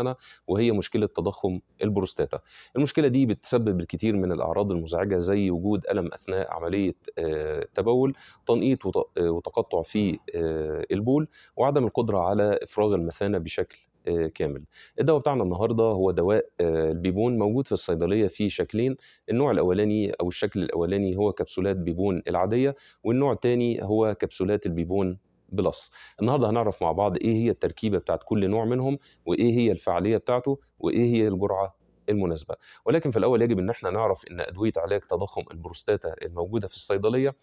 سنه وهي مشكله تضخم البروستاتا. المشكله دي بتسبب الكثير من الاعراض المزعجه زي وجود الم اثناء عمليه آه، تبول، تنقيط آه، وتقطع في آه، البول، وعدم القدره على افراغ المثانه بشكل كامل. الدواء بتاعنا النهارده هو دواء البيبون موجود في الصيدليه في شكلين، النوع الاولاني او الشكل الاولاني هو كبسولات بيبون العاديه والنوع الثاني هو كبسولات البيبون بلس النهارده هنعرف مع بعض ايه هي التركيبه بتاعت كل نوع منهم وايه هي الفعاليه بتاعته وايه هي الجرعه المناسبه ولكن في الاول يجب ان احنا نعرف ان ادويه علاج تضخم البروستاتا الموجوده في الصيدليه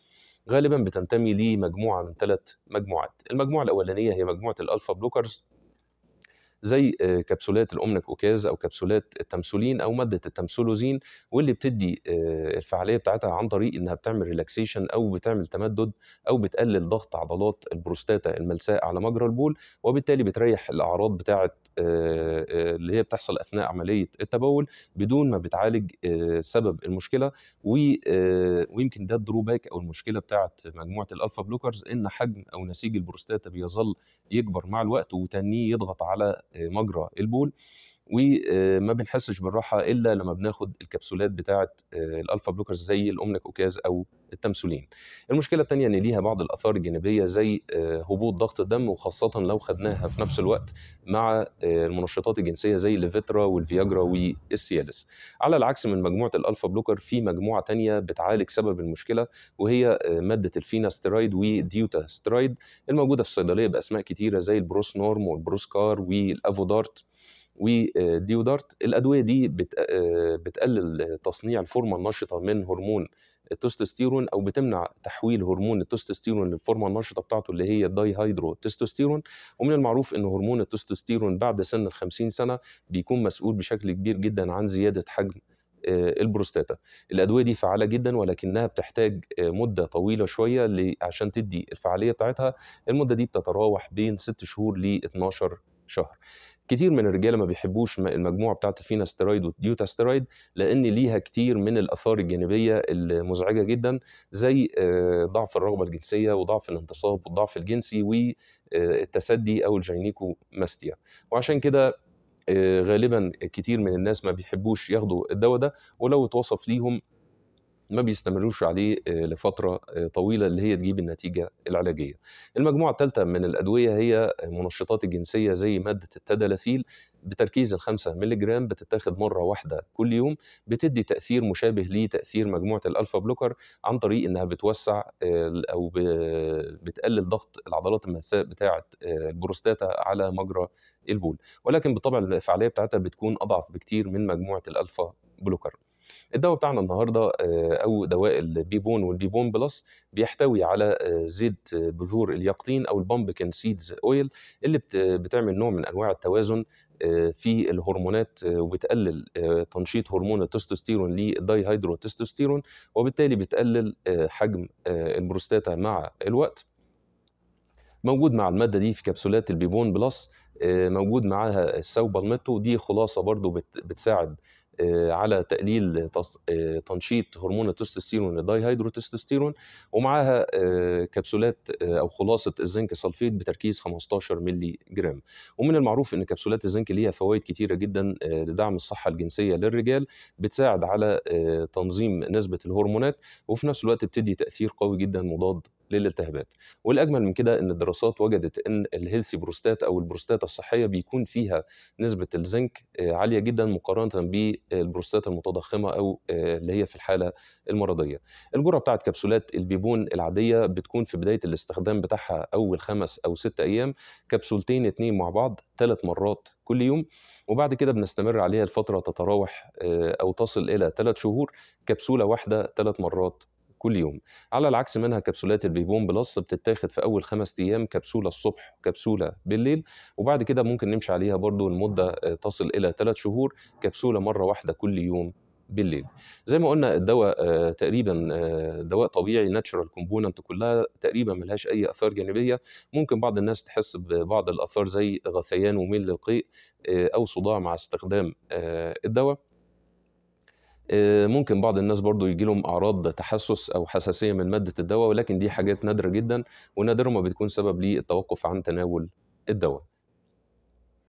غالبا بتنتمي لمجموعه من ثلاث مجموعات المجموعه الاولانيه هي مجموعه الالفا بلوكرز زي آه، كبسولات الاومنيكوكاز او كبسولات التمسولين او ماده التمسولوزين واللي بتدي آه، الفعاليه بتاعتها عن طريق انها بتعمل ريلاكسيشن او بتعمل تمدد او بتقلل ضغط عضلات البروستاتا الملساء على مجرى البول وبالتالي بتريح الاعراض بتاعه آه، اللي هي بتحصل اثناء عمليه التبول بدون ما بتعالج سبب المشكله ويمكن ده الدروباك او المشكله بتاعه مجموعه الالفا بلوكرز ان حجم او نسيج البروستاتا بيظل يكبر مع الوقت وتنيه يضغط على مجرى البول وما آه، بنحسش بالراحه الا لما بناخد الكبسولات بتاعه آه، الالفا بلوكرز زي اوكاز او التمسولين المشكله الثانيه ان ليها بعض الاثار الجانبيه زي آه، هبوط ضغط الدم وخاصه لو خدناها في نفس الوقت مع المنشطات الجنسيه زي الليفيترا والفياجرا والسيالس على العكس من مجموعه الالفا بلوكر في مجموعه ثانيه بتعالج سبب المشكله وهي ماده الفيناسترايد وديوتا سترايد الموجوده في الصيدليه باسماء كتيره زي البروس نورم والبروسكار والافودارت وديودارت الادويه دي آه، بتقلل تصنيع الفورمه النشطه من هرمون التستوستيرون او بتمنع تحويل هرمون التستوستيرون للفورمه النشطه بتاعته اللي هي الداي هيدرو تستوستيرون ومن المعروف ان هرمون التستوستيرون بعد سن ال 50 سنه بيكون مسؤول بشكل كبير جدا عن زياده حجم آه، البروستاتا الادويه دي فعاله جدا ولكنها بتحتاج آه، مده طويله شويه عشان تدي الفعاليه بتاعتها المده دي بتتراوح بين 6 شهور ل 12 شهر كتير من الرجاله ما بيحبوش المجموعه بتاعت الفيناسترويد وديوتاسترايد لان ليها كتير من الاثار الجانبيه المزعجه جدا زي آه، ضعف الرغبه الجنسيه وضعف الانتصاب والضعف الجنسي والتثدي آه، او الجينيكو ماستيا وعشان كده آه، غالبا كتير من الناس ما بيحبوش ياخدوا الدواء ده ولو اتوصف ليهم ما بيستمروش عليه آه، لفتره آه، طويله اللي هي تجيب النتيجه العلاجيه. المجموعه الثالثه من الادويه هي منشطات الجنسيه زي ماده التدلافيل بتركيز ال 5 مللي جرام بتتاخد مره واحده كل يوم بتدي تاثير مشابه لتاثير مجموعه الالفا بلوكر عن طريق انها بتوسع آه، او بتقلل ضغط العضلات المساء بتاعه البروستاتا على مجرى البول ولكن بالطبع الفعاليه بتاعتها بتكون اضعف بكتير من مجموعه الالفا بلوكر الدواء بتاعنا النهارده آه، او دواء البيبون والبيبون بلس بيحتوي على آه، زيت آه، بذور اليقطين او البامبكن سيدز اويل اللي بتعمل نوع من انواع التوازن في الهرمونات وبتقلل تنشيط هرمون التستوستيرون للداي هيدرو تستوستيرون وبالتالي بتقلل حجم البروستاتا مع الوقت موجود مع الماده دي في كبسولات البيبون بلس موجود معاها بالميتو دي خلاصه برضو بتساعد آه، على تقليل آه، تنشيط هرمون التستوستيرون الداي هيدرو تستوستيرون ومعاها آه، كبسولات او خلاصه الزنك سلفيت بتركيز 15 ملي جرام ومن المعروف ان كبسولات الزنك ليها فوائد كتيره جدا لدعم الصحه الجنسيه للرجال بتساعد على تنظيم نسبه الهرمونات وفي نفس الوقت بتدي تاثير قوي جدا مضاد للالتهابات والاجمل من كده ان الدراسات وجدت ان الهيلثي بروستات او البروستات الصحيه بيكون فيها نسبه الزنك آه، عاليه جدا مقارنه بالبروستات المتضخمه او آه، اللي هي في الحاله المرضيه الجرعه بتاعه كبسولات البيبون العاديه بتكون في بدايه الاستخدام بتاعها اول خمس او ست ايام كبسولتين اتنين مع بعض ثلاث مرات كل يوم وبعد كده بنستمر عليها الفتره تتراوح آه، او تصل الى ثلاث شهور كبسوله واحده ثلاث مرات كل يوم على العكس منها كبسولات البيبون بلس بتتاخد في اول خمس ايام كبسوله الصبح وكبسوله بالليل وبعد كده ممكن نمشي عليها برضو لمده آه، تصل الى ثلاث شهور كبسوله مره واحده كل يوم بالليل زي ما قلنا الدواء آه، تقريبا آه، دواء طبيعي ناتشرال كومبوننت كلها تقريبا ملهاش اي اثار جانبيه ممكن بعض الناس تحس ببعض الاثار زي غثيان وميل للقيء او صداع مع استخدام الدواء آه، ممكن بعض الناس برضو يجي لهم اعراض تحسس او حساسيه من ماده الدواء ولكن دي حاجات نادره جدا ونادرا ما بتكون سبب للتوقف عن تناول الدواء